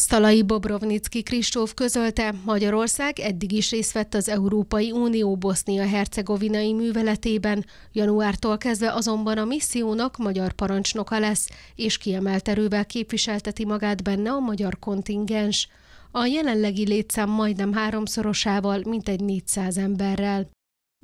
Szalai Bobrovnicki Kristóf közölte, Magyarország eddig is részt vett az Európai Unió Bosznia-Hercegovinai műveletében, januártól kezdve azonban a missziónak magyar parancsnoka lesz, és kiemelt erővel képviselteti magát benne a magyar kontingens. A jelenlegi létszám majdnem háromszorosával, mintegy 400 emberrel.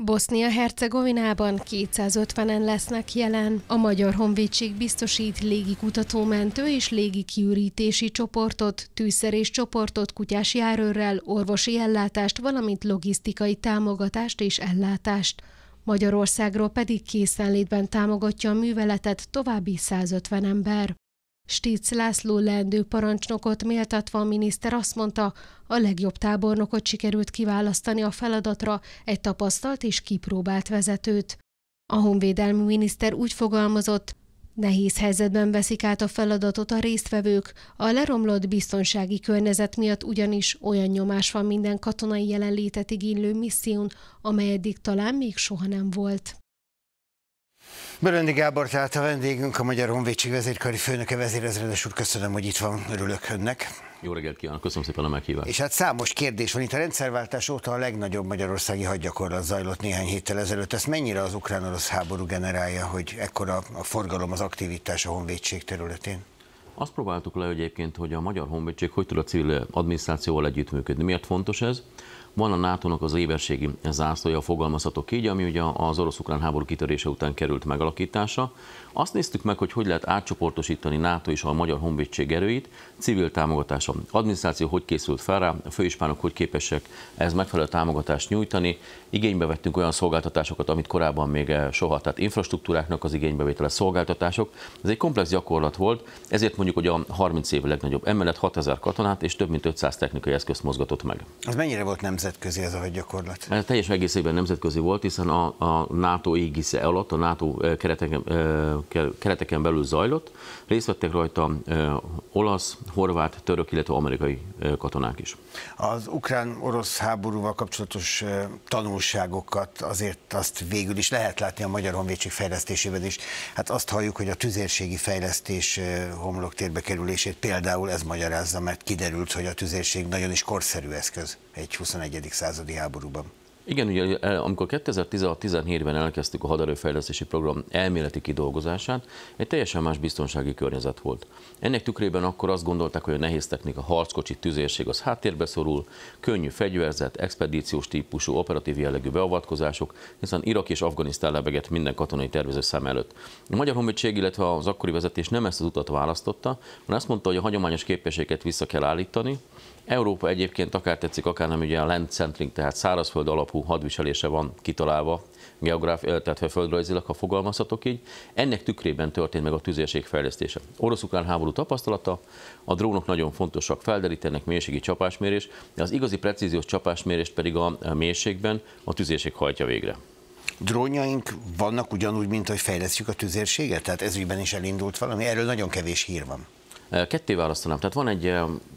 Bosznia-Hercegovinában 250-en lesznek jelen. A Magyar Honvédség biztosít légikutatómentő és légikiürítési csoportot, tűzszerés csoportot kutyás járőrrel, orvosi ellátást, valamint logisztikai támogatást és ellátást. Magyarországról pedig készenlétben támogatja a műveletet további 150 ember. Stíc László leendő parancsnokot méltatva a miniszter azt mondta, a legjobb tábornokot sikerült kiválasztani a feladatra egy tapasztalt és kipróbált vezetőt. A honvédelmi miniszter úgy fogalmazott, Nehéz helyzetben veszik át a feladatot a résztvevők, a leromlott biztonsági környezet miatt ugyanis olyan nyomás van minden katonai jelenlétet igénylő misszión, amely eddig talán még soha nem volt. Bölöndi Gábor, tehát a vendégünk, a Magyar Honvédség vezérkari főnöke, vezérezredes úr, köszönöm, hogy itt van, örülök önnek. Jó reggelt kívánok, köszönöm szépen a meghívást. És hát számos kérdés van itt. A rendszerváltás óta a legnagyobb magyarországi hadgyakorlat zajlott néhány héttel ezelőtt. Ezt mennyire az ukrán-orosz háború generálja, hogy ekkora a forgalom, az aktivitás a honvédség területén? Azt próbáltuk le egyébként, hogy a Magyar Honvédség hogy tud a civil adminisztrációval együttműködni. Miért fontos ez? Van a NATO-nak az éberségi zászlója, fogalmazhatok így, ami ugye az orosz-ukrán háború kitörése után került megalakítása. Azt néztük meg, hogy hogy lehet átcsoportosítani NATO és a Magyar Honvédség erőit, civil támogatása. Adminisztráció hogy készült fel rá, a főispánok hogy képesek ez megfelelő támogatást nyújtani. Igénybe vettünk olyan szolgáltatásokat, amit korábban még eh, soha, tehát infrastruktúráknak az igénybevétele szolgáltatások. Ez egy komplex gyakorlat volt, ezért mondjuk mondjuk, hogy a 30 év legnagyobb emellett 6000 katonát és több mint 500 technikai eszközt mozgatott meg. Ez mennyire volt nemzetközi ez a gyakorlat? Ez teljes egészében nemzetközi volt, hiszen a, a NATO égisze alatt, a NATO kereteken, kereteken belül zajlott. Részt vettek rajta olasz, horvát, török, illetve amerikai katonák is. Az ukrán-orosz háborúval kapcsolatos tanulságokat azért azt végül is lehet látni a magyar honvédség fejlesztésében is. Hát azt halljuk, hogy a tüzérségi fejlesztés homlok háttérbe kerülését például ez magyarázza, mert kiderült, hogy a tüzérség nagyon is korszerű eszköz egy 21. századi háborúban. Igen, ugye eh, amikor 2016-17-ben elkezdtük a haderőfejlesztési program elméleti kidolgozását, egy teljesen más biztonsági környezet volt. Ennek tükrében akkor azt gondolták, hogy a nehéz technika, harckocsi, tüzérség az háttérbe szorul, könnyű fegyverzet, expedíciós típusú, operatív jellegű beavatkozások, hiszen Irak és Afganisztán lebegett minden katonai tervező szem előtt. A Magyar Honvédség, illetve az akkori vezetés nem ezt az utat választotta, hanem azt mondta, hogy a hagyományos képességeket vissza kell állítani, Európa egyébként akár tetszik, akár nem, ugye a land centering, tehát szárazföld alapú hadviselése van kitalálva, geográf, tehát földrajzilag, ha fogalmazhatok így. Ennek tükrében történt meg a tüzérség fejlesztése. orosz háború tapasztalata, a drónok nagyon fontosak, felderítenek mélységi csapásmérés, de az igazi precíziós csapásmérést pedig a mélységben a tüzérség hajtja végre. Drónjaink vannak ugyanúgy, mint hogy fejlesztjük a tüzérséget? Tehát ezügyben is elindult valami? Erről nagyon kevés hír van. Ketté választanám, tehát van egy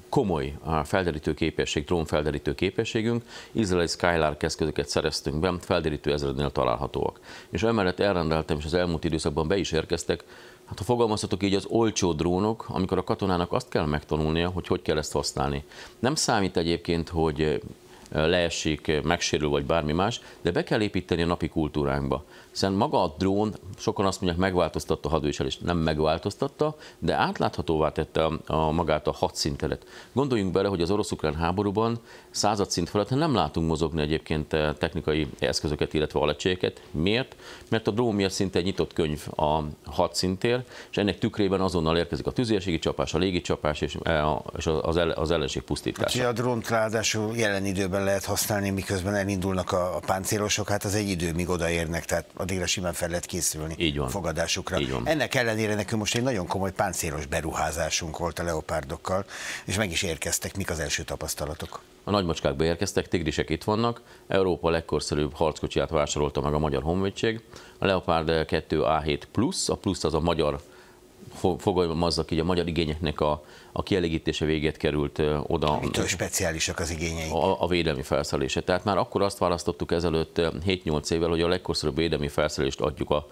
komoly felderítő képesség, drónfelderítő képességünk. Izraeli Skylark eszközöket szereztünk be, felderítő ezrednél találhatóak. És emellett elrendeltem, és az elmúlt időszakban be is érkeztek, hát ha fogalmazhatok így, az olcsó drónok, amikor a katonának azt kell megtanulnia, hogy hogy kell ezt használni. Nem számít egyébként, hogy leesik, megsérül, vagy bármi más, de be kell építeni a napi kultúránkba. Hiszen maga a drón, sokan azt mondják, megváltoztatta a hadviselést. Nem megváltoztatta, de átláthatóvá tette a, a magát a hadszíntelet. Gondoljunk bele, hogy az orosz-ukrán háborúban század szint felett nem látunk mozogni egyébként eh, technikai eszközöket, illetve alecséket. Miért? Mert a drón miatt szinte nyitott könyv a hadszintér, és ennek tükrében azonnal érkezik a tüzérségi csapás, a légi csapás és, eh, és az, az ellenség pusztítása. Hát, a drónt ráadásul jelen időben időben lehet használni, miközben elindulnak a, páncélosok, hát az egy idő, míg odaérnek, tehát addigra simán fel lehet készülni Így van. fogadásukra. Így van. Ennek ellenére nekünk most egy nagyon komoly páncélos beruházásunk volt a leopárdokkal, és meg is érkeztek. Mik az első tapasztalatok? A nagymacskák beérkeztek, tigrisek itt vannak, Európa legkorszerűbb harckocsiját vásárolta meg a Magyar Honvédség, a Leopard 2 A7 Plus, a plusz az a magyar Fogalmazzak így a magyar igényeknek a, a kielégítése végét került oda. Mitől speciálisak az igényeink? A, a védelmi felszerelése. Tehát már akkor azt választottuk ezelőtt 7-8 évvel, hogy a legkorszerűbb védelmi felszerelést adjuk a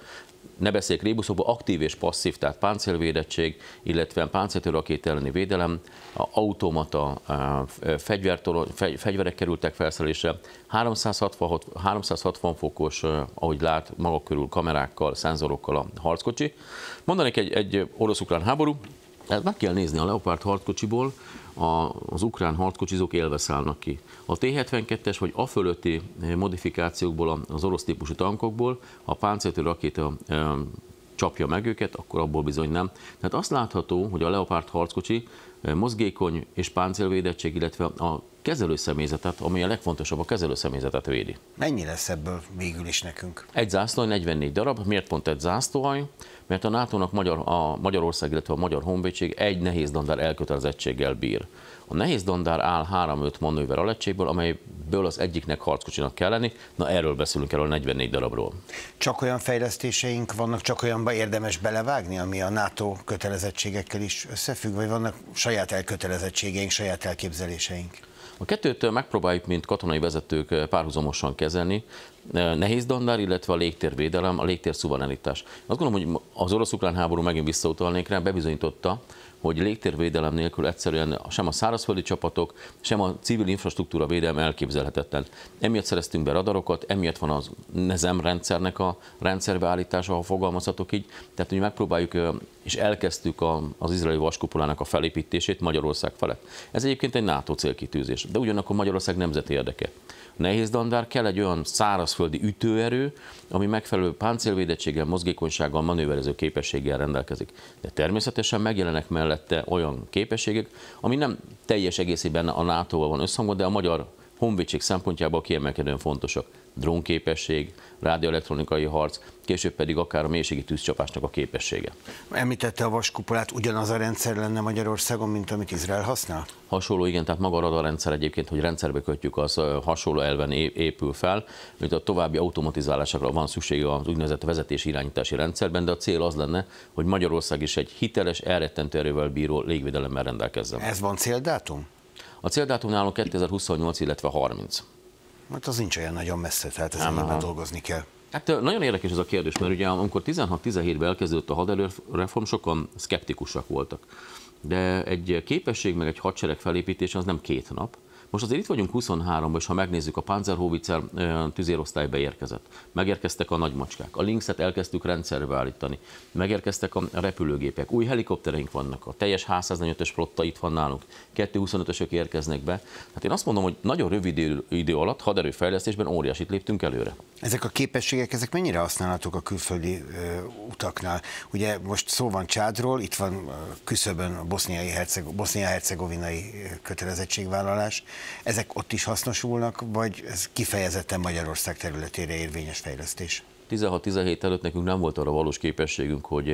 ne beszéljek rébuszokból, aktív és passzív, tehát páncélvédettség, illetve páncéltörrakét elleni védelem, a automata a eh, fegyverek kerültek felszerelésre, 366, 360 fokos, eh, ahogy lát, maga körül kamerákkal, szenzorokkal a harckocsi. Mondanék egy, egy orosz-ukrán háború, meg kell nézni a Leopard harckocsiból, a, az ukrán harckocsizók élve szállnak ki. A T-72-es vagy a fölötti modifikációkból, az orosz típusú tankokból, ha a páncéltő rakéta e, csapja meg őket, akkor abból bizony nem. Tehát azt látható, hogy a Leopard harckocsi mozgékony és páncélvédettség, illetve a kezelőszemélyzetet, ami a legfontosabb, a kezelőszemélyzetet védi. Mennyi lesz ebből végül is nekünk? Egy zászló, 44 darab. Miért pont egy zászlóaj? Mert a NATO-nak Magyar, a Magyarország, illetve a Magyar Honvédség egy nehéz dandár elkötelezettséggel bír. A nehéz dandár áll 3-5 manőver aletségből, amelyből az egyiknek harckocsinak kell lenni. Na erről beszélünk erről 44 darabról. Csak olyan fejlesztéseink vannak, csak olyanba érdemes belevágni, ami a NATO kötelezettségekkel is összefügg, vagy vannak saját elkötelezettségeink, saját elképzeléseink? A kettőt megpróbáljuk, mint katonai vezetők eh, párhuzamosan kezelni. Eh, nehéz dandár, illetve a légtérvédelem, a légtér szuverenitás. Azt gondolom, hogy az orosz-ukrán háború, megint visszautalnék rá, bebizonyította, hogy légtérvédelem nélkül egyszerűen sem a szárazföldi csapatok, sem a civil infrastruktúra védelme elképzelhetetlen. Emiatt szereztünk be radarokat, emiatt van az nezem rendszernek a rendszerbeállítása, ha fogalmazhatok így. Tehát, hogy megpróbáljuk és elkezdtük az izraeli vaskupolának a felépítését Magyarország felett. Ez egyébként egy NATO célkitűzés, de ugyanakkor Magyarország nemzeti érdeke nehéz dandár, kell egy olyan szárazföldi ütőerő, ami megfelelő páncélvédettséggel, mozgékonysággal, manőverező képességgel rendelkezik. De természetesen megjelenek mellette olyan képességek, ami nem teljes egészében a NATO-val van összhangban, de a magyar honvédség szempontjából kiemelkedően fontosak drónképesség, rádióelektronikai harc, később pedig akár a mélységi tűzcsapásnak a képessége. Említette a vaskupolát, ugyanaz a rendszer lenne Magyarországon, mint amit Izrael használ? Hasonló, igen, tehát maga a rendszer egyébként, hogy rendszerbe kötjük, az hasonló elven épül fel, mint a további automatizálásokra van szükség az úgynevezett vezetési irányítási rendszerben, de a cél az lenne, hogy Magyarország is egy hiteles, elrettentő erővel bíró légvédelemmel rendelkezzen. Ez van céldátum? A céldátum nálunk 2028, illetve 30. Hát az nincs olyan nagyon messze, tehát ezen nyilván dolgozni kell. Hát nagyon érdekes ez a kérdés, mert ugye amikor 16-17-ben elkezdődött a haderőreform, sokan szkeptikusak voltak. De egy képesség meg egy hadsereg felépítése az nem két nap, most azért itt vagyunk 23-ban, és ha megnézzük, a Panzerhovicer tüzérosztály érkezett. Megérkeztek a nagymacskák, a linkset elkezdtük rendszerbe állítani, megérkeztek a repülőgépek, új helikoptereink vannak, a teljes 145-ös flotta itt van nálunk, 225-ösök érkeznek be. Hát én azt mondom, hogy nagyon rövid idő alatt haderőfejlesztésben óriásit léptünk előre. Ezek a képességek, ezek mennyire használhatók a külföldi ö, utaknál? Ugye most szó van Csádról, itt van küszöbön a boszniai herceg, bosznia-hercegovinai kötelezettségvállalás. Ezek ott is hasznosulnak, vagy ez kifejezetten Magyarország területére érvényes fejlesztés? 16-17 előtt nekünk nem volt arra valós képességünk, hogy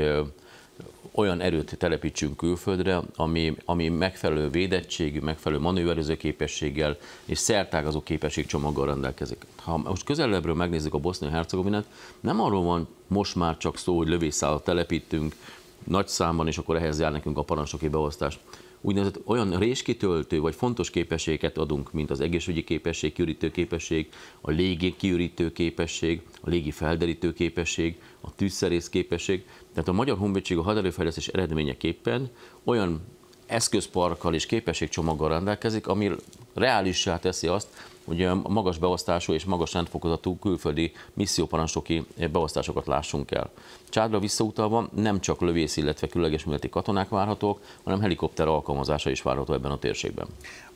olyan erőt telepítsünk külföldre, ami, ami megfelelő védettségű, megfelelő manőverező képességgel és szertágazó képességcsomaggal rendelkezik. Ha most közelebbről megnézzük a Bosznia-Hercegovinát, nem arról van most már csak szó, hogy lövészállat telepítünk nagy számban, és akkor ehhez jár nekünk a parancsoki beosztás úgynevezett olyan réskitöltő vagy fontos képességeket adunk, mint az egészségügyi képesség, kiürítő képesség, a légi kiürítő képesség, a légi felderítő képesség, a tűzszerész képesség. Tehát a Magyar Honvédség a haderőfejlesztés eredményeképpen olyan eszközparkkal és képességcsomaggal rendelkezik, ami reálissá teszi azt, hogy a magas beosztású és magas rendfokozatú külföldi misszióparancsoki beosztásokat lássunk el. Csádra visszautalva nem csak lövész, illetve különleges műveleti katonák várhatók, hanem helikopter alkalmazása is várható ebben a térségben.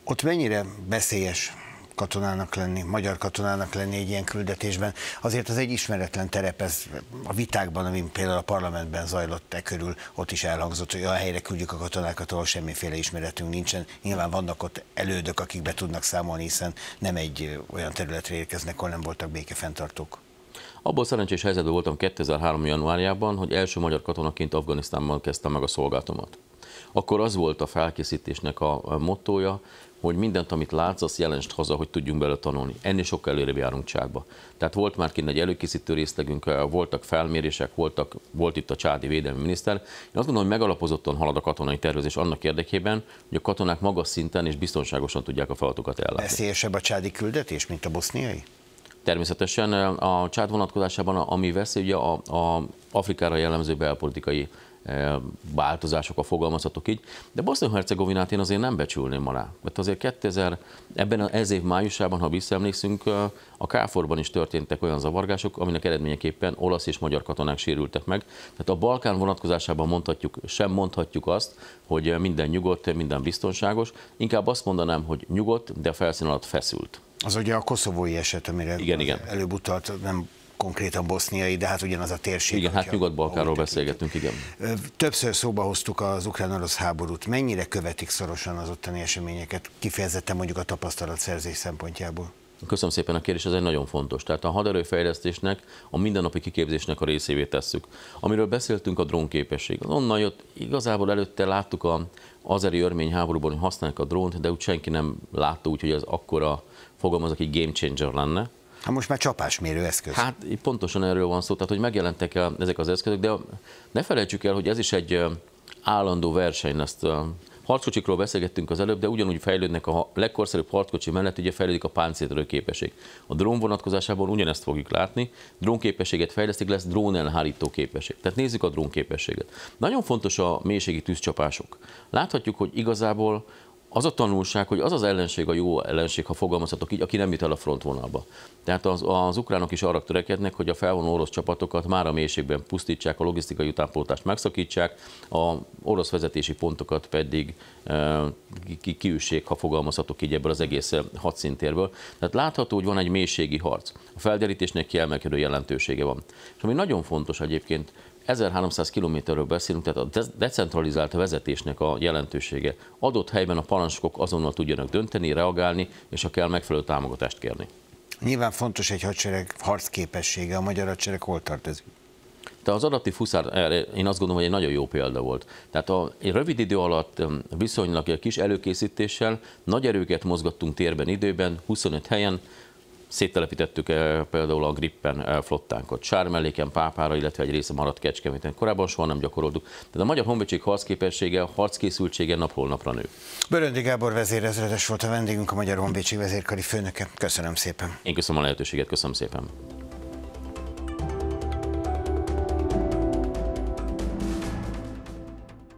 Ott mennyire veszélyes katonának lenni, magyar katonának lenni egy ilyen küldetésben. Azért az egy ismeretlen terep, ez a vitákban, amin például a parlamentben zajlott e körül, ott is elhangzott, hogy a helyre küldjük a katonákat, ahol semmiféle ismeretünk nincsen. Nyilván vannak ott elődök, akik be tudnak számolni, hiszen nem egy olyan területre érkeznek, ahol nem voltak békefenntartók. Abból szerencsés helyzetben voltam 2003. januárjában, hogy első magyar katonaként Afganisztánban kezdtem meg a szolgálatomat akkor az volt a felkészítésnek a motója, hogy mindent, amit látsz, azt jelensd haza, hogy tudjunk belőle tanulni. Ennél sokkal előrébb járunk csákba. Tehát volt már kint egy előkészítő részlegünk, eh, voltak felmérések, voltak, volt itt a csádi védelmi miniszter. Én azt gondolom, hogy megalapozottan halad a katonai tervezés annak érdekében, hogy a katonák magas szinten és biztonságosan tudják a feladatokat ellátni. Veszélyesebb a csádi küldetés, mint a boszniai? Természetesen eh, a csád vonatkozásában, ami veszély, ugye a, a Afrikára jellemző belpolitikai a fogalmazhatok így, de Bosznia-Hercegovinát én azért nem becsülném alá. Mert azért 2000, ebben az ez év májusában, ha visszaemlékszünk, a Káforban is történtek olyan zavargások, aminek eredményeképpen olasz és magyar katonák sérültek meg. Tehát a Balkán vonatkozásában mondhatjuk, sem mondhatjuk azt, hogy minden nyugodt, minden biztonságos. Inkább azt mondanám, hogy nyugodt, de a felszín alatt feszült. Az ugye a koszovói eset, amire igen, igen. előbb utalt, nem konkrétan boszniai, de hát ugyanaz a térség. Igen, hát nyugat balkáról beszélgetünk, igen. Többször szóba hoztuk az ukrán orosz háborút. Mennyire követik szorosan az ottani eseményeket, kifejezetten mondjuk a tapasztalatszerzés szempontjából? Köszönöm szépen a kérdés, ez egy nagyon fontos. Tehát a haderőfejlesztésnek, a mindennapi kiképzésnek a részévé tesszük. Amiről beszéltünk, a drónképesség. Onnan jött, igazából előtte láttuk a azeri örmény háborúban, hogy használják a drónt, de úgy senki nem látta úgy, hogy ez akkora fogalmaz, aki game changer lenne. Hát most már csapásmérő eszköz. Hát pontosan erről van szó, tehát hogy megjelentek el ezek az eszközök, de ne felejtsük el, hogy ez is egy állandó verseny, ezt harckocsikról beszélgettünk az előbb, de ugyanúgy fejlődnek a legkorszerűbb harckocsi mellett, ugye fejlődik a páncéltörő képesség. A drón vonatkozásában ugyanezt fogjuk látni, drónképességet fejlesztik, lesz drón elhárító képesség. Tehát nézzük a drón képességet. Nagyon fontos a mélységi tűzcsapások. Láthatjuk, hogy igazából az a tanulság, hogy az az ellenség a jó ellenség, ha fogalmazhatok így, aki nem jut el a frontvonalba. Tehát az, az ukránok is arra törekednek, hogy a felvonó orosz csapatokat már a mélységben pusztítsák, a logisztikai utánpótlást megszakítsák, a orosz vezetési pontokat pedig e, ki, kiüssék, ha fogalmazhatok így ebből az egész e, hadszintérből. Tehát látható, hogy van egy mélységi harc. A felderítésnek kiemelkedő jelentősége van. És ami nagyon fontos egyébként, 1300 kilométerről beszélünk, tehát a decentralizált vezetésnek a jelentősége. Adott helyben a parancsokok azonnal tudjanak dönteni, reagálni, és ha kell, megfelelő támogatást kérni. Nyilván fontos egy hadsereg harcképessége, a magyar hadsereg hol tartozik? De az adaptív fuszár, én azt gondolom, hogy egy nagyon jó példa volt. Tehát a, egy rövid idő alatt viszonylag egy kis előkészítéssel nagy erőket mozgattunk térben, időben, 25 helyen, Széttelepítettük eh, például a Grippen eh, flottánkot Sármelléken, Pápára, illetve egy része maradt Kecskeméten. Korábban soha nem gyakoroltuk. Tehát a magyar honvédség harcképessége, harckészültsége napról napra nő. Böröndi Gábor vezérezredes volt a vendégünk, a Magyar Honvédség vezérkari főnöke. Köszönöm szépen. Én köszönöm a lehetőséget, köszönöm szépen.